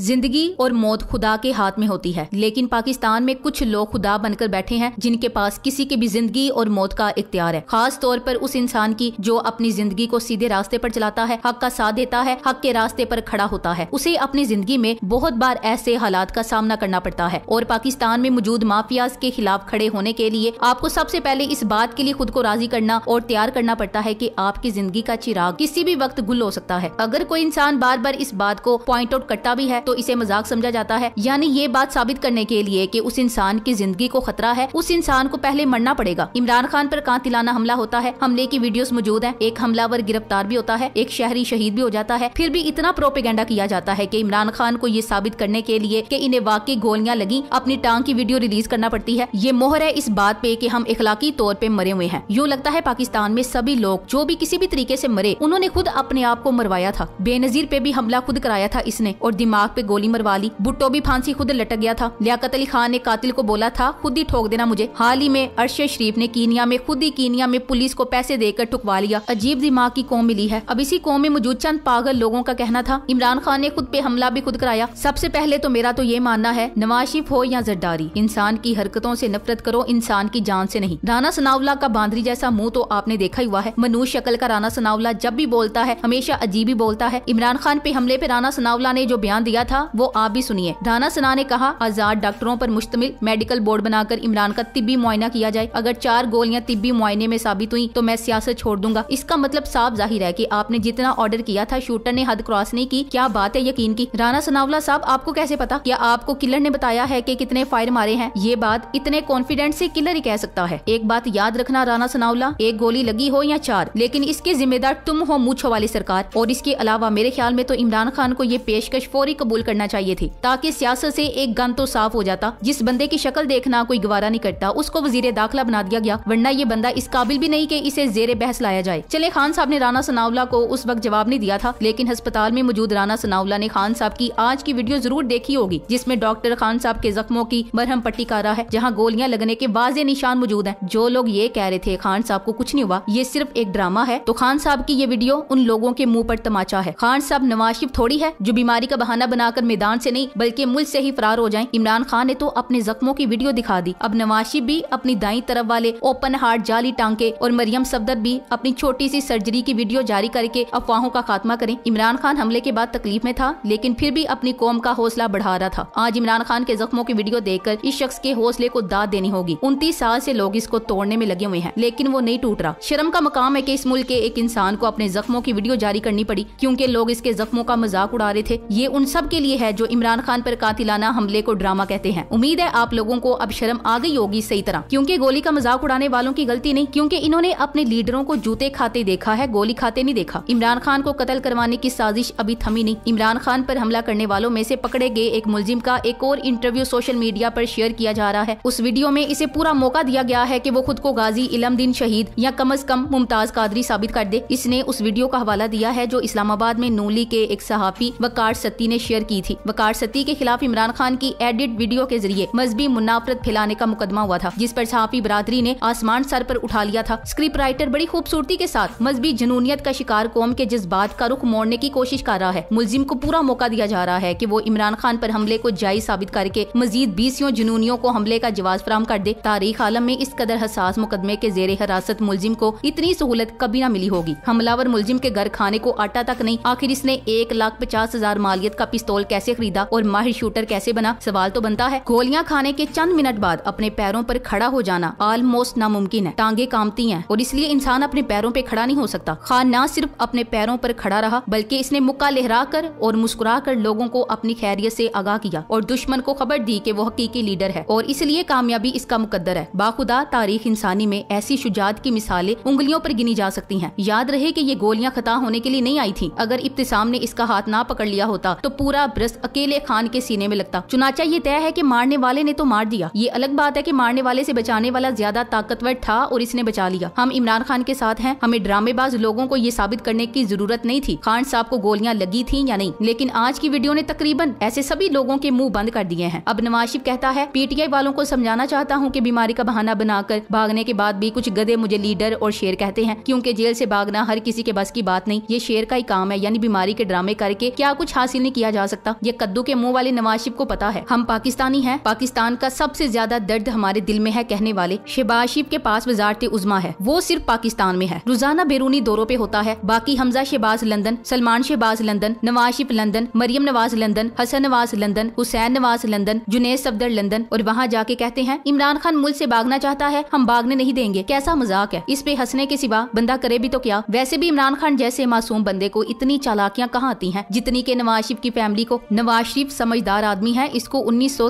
जिंदगी और मौत खुदा के हाथ में होती है लेकिन पाकिस्तान में कुछ लोग खुदा बनकर बैठे हैं जिनके पास किसी के भी जिंदगी और मौत का इख्तियार है खास तौर पर उस इंसान की जो अपनी जिंदगी को सीधे रास्ते पर चलाता है हक का साथ देता है हक के रास्ते पर खड़ा होता है उसे अपनी जिंदगी में बहुत बार ऐसे हालात का सामना करना पड़ता है और पाकिस्तान में मौजूद माफियाज के खिलाफ खड़े होने के लिए आपको सबसे पहले इस बात के लिए खुद को राजी करना और तैयार करना पड़ता है की आपकी जिंदगी का चिराग किसी भी वक्त गुल हो सकता है अगर कोई इंसान बार बार इस बात को पॉइंट आउट करता भी है तो इसे मजाक समझा जाता है यानी ये बात साबित करने के लिए कि उस इंसान की जिंदगी को खतरा है उस इंसान को पहले मरना पड़ेगा इमरान खान पर कातिलाना हमला होता है हमले की वीडियोस मौजूद हैं एक हमलावर गिरफ्तार भी होता है एक शहरी शहीद भी हो जाता है फिर भी इतना प्रोपेगेंडा किया जाता है कि इमरान खान को ये साबित करने के लिए कि इन्हें वाकई गोलियां लगी अपनी टांग की वीडियो रिलीज करना पड़ती है ये मोहर है इस बात पे कि हम इखलाकी तौर पे मरे हुए हैं यूँ लगता है पाकिस्तान में सभी लोग जो भी किसी भी तरीके से मरे उन्होंने खुद अपने आप को मरवाया था बेनजीर पे भी हमला खुद कराया था इसने और दिमाग नाक पे गोली मरवा ली भुट्टो भी फांसी खुद लटक गया था लियाकत अली खान ने कातिल को बोला था खुद ही ठोक देना मुझे हाल ही में अरशद शरीफ ने कीनिया में खुद ही कीनिया में पुलिस को पैसे देकर ठुकवा लिया अजीब दिमाग की कौम मिली है अब इसी कौम में मौजूद चंद पागल लोगों का कहना था इमरान खान ने खुद पे हमला भी खुद कराया सबसे पहले तो मेरा तो ये मानना है नवाज शरीफ हो या जरदारी इंसान की हरकतों से नफरत करो इंसान की जान से नहीं राना सनावला का बांदरी जैसा मुंह तो आपने देखा हुआ है मनुष शक्ल का राना सनावला जब भी बोलता है हमेशा अजीब ही बोलता है इमरान खान पे हमले पे राना सनावला ने जो बयान दिया दिया था वो आप भी सुनिए धाना सना ने कहा आजाद डॉक्टरों पर मुश्तमिल मेडिकल बोर्ड बनाकर इमरान का तिब्बी मुआयना किया जाए अगर चार गोलियां तिब्बी मुआयने में साबित हुई तो मैं सियासत छोड़ दूंगा इसका मतलब साफ जाहिर है की आपने जितना ऑर्डर किया था शूटर ने हद क्रॉस नहीं की क्या बात है यकीन की राना सनावला साहब आपको कैसे पता क्या आपको किलर ने बताया है की कितने फायर मारे हैं ये बात इतने कॉन्फिडेंट ऐसी किलर ही कह सकता है एक बात याद रखना राना सनावला एक गोली लगी हो या चार लेकिन इसके जिम्मेदार तुम हो मूछो वाली सरकार और इसके अलावा मेरे ख्याल में तो इमरान खान को ये पेशकश फौरी कबूल करना चाहिए थी ताकि सियासत से एक गन तो साफ हो जाता जिस बंदे की शक्ल देखना कोई गवारा नहीं करता उसको वजीर दाखिला बना दिया गया वरना ये बंदा इस काबिल भी नहीं की इसे जेर बहस लाया जाए चले खान साहब ने राना सनावला को उस वक्त जवाब नहीं दिया था लेकिन अस्पताल में मौजूद राना सनावला ने खान साहब की आज की वीडियो जरूर देखी होगी जिसमे डॉक्टर खान साहब के जख्मों की मरहम पट्टी कर रहा है जहाँ गोलियां लगने के वाजे निशान मौजूद है जो लोग ये कह रहे थे खान साहब को कुछ नहीं हुआ ये सिर्फ एक ड्रामा है तो खान साहब की ये वीडियो उन लोगों के मुंह पर तमाचा है खान साहब नवाशिफ थोड़ी है जो बीमारी का बहाना बनाकर मैदान से नहीं बल्कि मुल्क से ही फरार हो जाएं इमरान खान ने तो अपने जख्मों की वीडियो दिखा दी अब नवाज भी अपनी दाई तरफ वाले ओपन हार्ट जाली टांके और मरियम सफदर भी अपनी छोटी सी सर्जरी की वीडियो जारी करके अफवाहों का खात्मा करें इमरान खान हमले के बाद तकलीफ में था लेकिन फिर भी अपनी कौम का हौसला बढ़ा रहा था आज इमरान खान के जख्मों की वीडियो देखकर इस शख्स के हौसले को दाद देनी होगी उनतीस साल ऐसी लोग इसको तोड़ने में लगे हुए हैं लेकिन वो नहीं टूट रहा शर्म का मकाम है की इस मुल्क के एक इंसान को अपने जख्मों की वीडियो जारी करनी पड़ी क्योंकि लोग इसके जख्मों का मजाक उड़ा रहे थे ये उन सब सब के लिए है जो इमरान खान पर कातिलाना हमले को ड्रामा कहते हैं उम्मीद है आप लोगों को अब शर्म आ गई होगी सही तरह क्यूँकी गोली का मजाक उड़ाने वालों की गलती नहीं क्यूँकी इन्होंने अपने लीडरों को जूते खाते देखा है गोली खाते नहीं देखा इमरान खान को कत्ल करवाने की साजिश अभी थमी नहीं इमरान खान पर हमला करने वालों में से पकड़े गए एक मुलजिम का एक और इंटरव्यू सोशल मीडिया पर शेयर किया जा रहा है उस वीडियो में इसे पूरा मौका दिया गया है कि वो खुद को गाजी इलम दिन शहीद या कम अज कम मुमताज कादरी साबित कर दे इसने उस वीडियो का हवाला दिया है जो इस्लामाबाद में नूली के एक सहाफी वकार सत्ती ने शेयर की थी वकार सत्ती के खिलाफ इमरान खान की एडिट वीडियो के जरिए मजहबी मुनाफरत फैलाने का मुकदमा हुआ था जिस पर सहाफी बरादरी ने आसमान सर पर उठा लिया था स्क्रिप्ट राइटर बड़ी खूबसूरती के साथ मजहबी जनूनियत का शिकार कौम के जज्बात का रुख मोड़ने की कोशिश कर रहा है मुलजिम को पूरा मौका दिया जा रहा है की वो इमरान खान आरोप हमले को जायज साबित करके मजीद बीसियों जुनूनियों को हमले का जवाब फराम कर दे तारीख आलम में इस कदर हसास मुकदमे के जेर हिरासत मुलजिम को इतनी सहूलत कभी न मिली होगी हमलावर मुलजिम के घर खाने को आटा तक नहीं आखिर इसने एक लाख पचास हजार मालियत का पिस्तौल कैसे खरीदा और माहिर शूटर कैसे बना सवाल तो बनता है गोलियां खाने के चंद मिनट बाद अपने पैरों पर खड़ा हो जाना ऑलमोस्ट नामुमकिन है टांगे कामती हैं और इसलिए इंसान अपने पैरों पर खड़ा नहीं हो सकता खान न सिर्फ अपने पैरों पर खड़ा रहा बल्कि इसने मुक्का लहरा कर और मुस्कुरा कर लोगों को अपनी खैरियत से आगाह किया और दुश्मन को खबर दी कि वो हकीकी लीडर है और इसलिए कामयाबी इसका मुकद्दर है बाखुदा तारीख इंसानी में ऐसी शुजात की मिसालें उंगलियों पर गिनी जा सकती हैं याद रहे कि ये गोलियां खता होने के लिए नहीं आई थी अगर इब्तिसाम ने इसका हाथ ना पकड़ लिया होता तो पूरा ब्रश अकेले खान के सीने में लगता चुनाचा ये तय है की मारने वाले ने तो मार दिया ये अलग बात है की मारने वाले ऐसी बचाने वाला ज्यादा ताकतवर था और इसने बचा लिया हम इमरान खान के साथ हैं हमें ड्रामेबाज लोगों को ये साबित करने की जरूरत नहीं थी खान साहब को गोलियां लगी थी या नहीं लेकिन आज की वीडियो ने तकरीबन ऐसे सभी लोगों के मुंह बंद कर दिए हैं अब नवाशिफ कहता है पीटीआई वालों को समझाना चाहता हूँ की बीमारी का बहाना बनाकर भागने के बाद भी कुछ गधे मुझे लीडर और शेर कहते हैं क्यूँकी जेल ऐसी भागना हर किसी के बस की बात नहीं ये शेर का ही काम है यानी बीमारी के ड्रामे करके क्या कुछ हासिल नहीं किया जा सकता ये कद्दू के मुंह वाले नवाज को पता है हम पाकिस्तानी हैं पाकिस्तान का सबसे ज्यादा दर्द हमारे दिल में है कहने वाले शहबाज के पास वजारत उजमा है वो सिर्फ पाकिस्तान में है रोजाना बैरूनी दौरों पे होता है बाकी Hamza Shahbaz London Salman Shahbaz London Nawaz London Maryam Nawaz London Hassan Nawaz London Hussain Nawaz London Junaid Safdar London और वहाँ जाके कहते हैं इमरान खान मुल्क ऐसी भागना चाहता है हम भागने नहीं देंगे कैसा मजाक है इस पे हंसने के सिवा बंदा करे भी तो क्या वैसे भी इमरान खान जैसे मासूम बंदे को इतनी चालाकियाँ कहाँ आती है जितनी के नवाशिब की फैमिली को नवाज शरीफ समझदार आदमी है इसको उन्नीस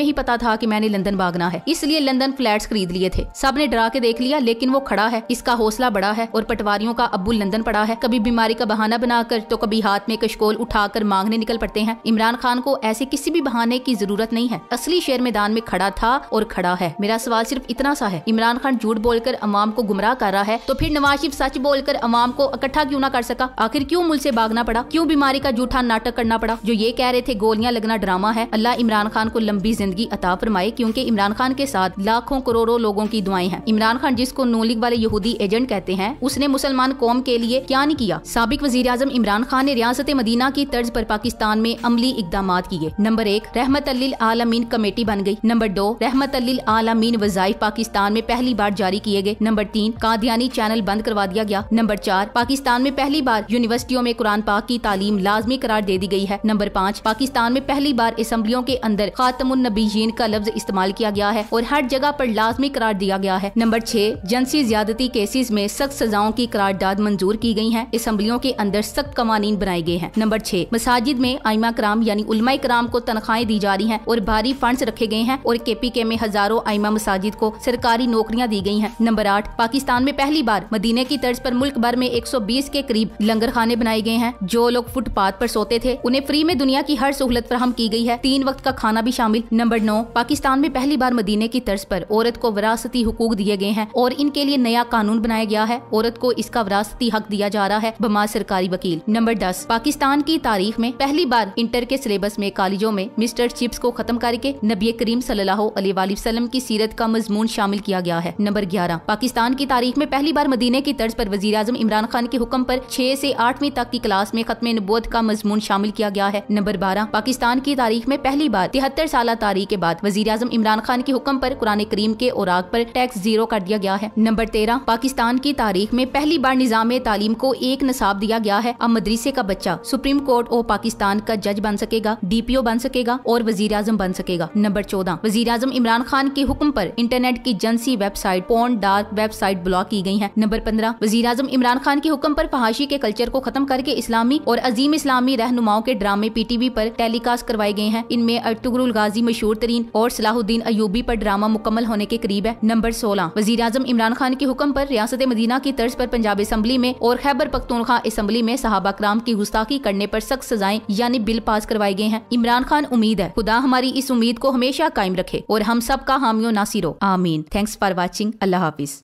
में ही पता था की मैंने लंदन भागना है इसलिए लंदन फ्लैट खरीद लिए थे सब ने डरा के देख लिया लेकिन वो खड़ा है इसका हौसला बड़ा है और पटवारियों का अब्बू लंदन पड़ा है कभी बीमारी का बहाना बनाकर तो कभी हाथ में कशकोल उठाकर मांगने निकल पड़ते हैं इमरान खान को ऐसे किसी भी बहाने की जरूरत नहीं है असली शेर मैदान में खड़ा था और खड़ा है मेरा सवाल सिर्फ इतना सा है इमरान खान झूठ बोलकर अवाम को गुमराह कर रहा है तो फिर नवाज शरीफ सच बोलकर अवाम को इकट्ठा क्यों ना कर सका आखिर क्यों मुल से भागना पड़ा क्यों बीमारी का जूठा नाटक करना पड़ा पड़ा जो ये कह रहे थे गोलियां लगना ड्रामा है अल्लाह इमरान खान को लंबी जिंदगी अता फरमाए क्योंकि इमरान खान के साथ लाखों करोड़ों लोगों की दुआएं हैं इमरान खान जिसको नू लीग वाले यहूदी एजेंट कहते हैं उसने मुसलमान कौम के लिए क्या नहीं किया सबक वजी इमरान खान ने रियासत मदीना की तर्ज आरोप पाकिस्तान में अमली इकदाम किए नंबर एक रहमत आलमीन कमेटी बन गयी नंबर दो रहमत आलमीन वजाइफ पाकिस्तान में पहली बार जारी किए गए नंबर तीन कादियानी चैनल बंद करवा दिया गया नंबर चार पाकिस्तान में पहली बार यूनिवर्सिटियों में कुरान पाक की तालीम लाजमी करार दे दी गई है नंबर पाँच पाकिस्तान में पहली बार असम्बलियों के अंदर खातमीन का लफ्ज इस्तेमाल किया गया है और हर जगह आरोप लाजमी करार दिया गया है नंबर छह जनसी ज्यादती केसेज में सख्त सजाओं की करारदाद मंजूर की गयी है असम्बलियों के अंदर सख्त कवानीन बनाए गए हैं नंबर छह मसाजिद में आयमा कराम यानी उलमा कराम को तनख्वाहें दी जा रही है और भारी फंड रखे गए हैं और के पी के में हजारों आयमा मसाजिद को सरकारी नौकरियाँ दी गयी है नंबर आठ पाकिस्तान में पहली बार मदीने की तर्ज आरोप मुल्क भर में एक सौ बीस के करीब लंगर खाने बनाए गए हैं जो लोग फुटपाथ आरोप सोते थे उन्हें फ्री में दुनिया की हर सहूलत फ्राहम की गई है तीन वक्त का खाना भी शामिल नंबर नौ पाकिस्तान में पहली बार मदीने की तर्ज पर औरत को वरासती हकूक दिए गए हैं और इनके लिए नया कानून बनाया गया है औरत को इसका वरासती हक दिया जा रहा है बमा सरकारी वकील नंबर दस पाकिस्तान की तारीख में पहली बार इंटर के सिलेबस में कॉलेजों में मिस्टर चिप्स को खत्म करके नबी करीम सल्लल्लाहु अलैहि वसल्लम की सीरत का मजमून शामिल किया गया है नंबर ग्यारह पाकिस्तान की तारीख में पहली बार मदीने की तर्ज पर वजी इमरान खान के हुक्म पर छह से आठवीं तक की क्लास में खत्म नबोत का मजमून शामिल किया गया किया है नंबर बारह पाकिस्तान की तारीख में पहली बार तिहत्तर साल तारीख के बाद वजी अजम इमरान खान के हुक्म आरोप कुरान करीम के औराग आरोप टैक्स जीरो कर दिया गया है नंबर तेरह पाकिस्तान की तारीख में पहली बार निजाम तालीम को एक नसाब दिया गया है अब मदरसे का बच्चा सुप्रीम कोर्ट और पाकिस्तान का जज बन सकेगा डी पी ओ बन सकेगा और वजी अजम बन सकेगा नंबर चौदह वजी अजम इमरान खान के हुक्म आरोप इंटरनेट की जनसी website porn dark website block की गयी है नंबर पंद्रह वजी अजम इमरान खान के हुक्म आरोप फहाशी के कल्चर को खत्म करके इस्लामी और अजीम इस्लामी रहनुमाओं के ड्रामा प्रोग्राम में पीटीवी पर टेलीकास्ट करवाए गए हैं इनमें अर्तुगरुल गाजी मशहूर तरीन और सलाहुद्दीन अयूबी पर ड्रामा मुकम्मल होने के करीब है नंबर सोलह वजी अजम इमरान खान के हुक्म पर रियासत मदीना की तर्ज पर पंजाब असम्बली में और खैबर पख्तूनखा असम्बली में सहाबा कराम की गुस्ताखी करने पर सख्त सजाएं यानी बिल पास करवाए गए हैं इमरान खान उम्मीद है खुदा हमारी इस उम्मीद को हमेशा कायम रखे और हम सब का हामियों नासिर आमीन थैंक्स फॉर वॉचिंग अल्लाह हाफिज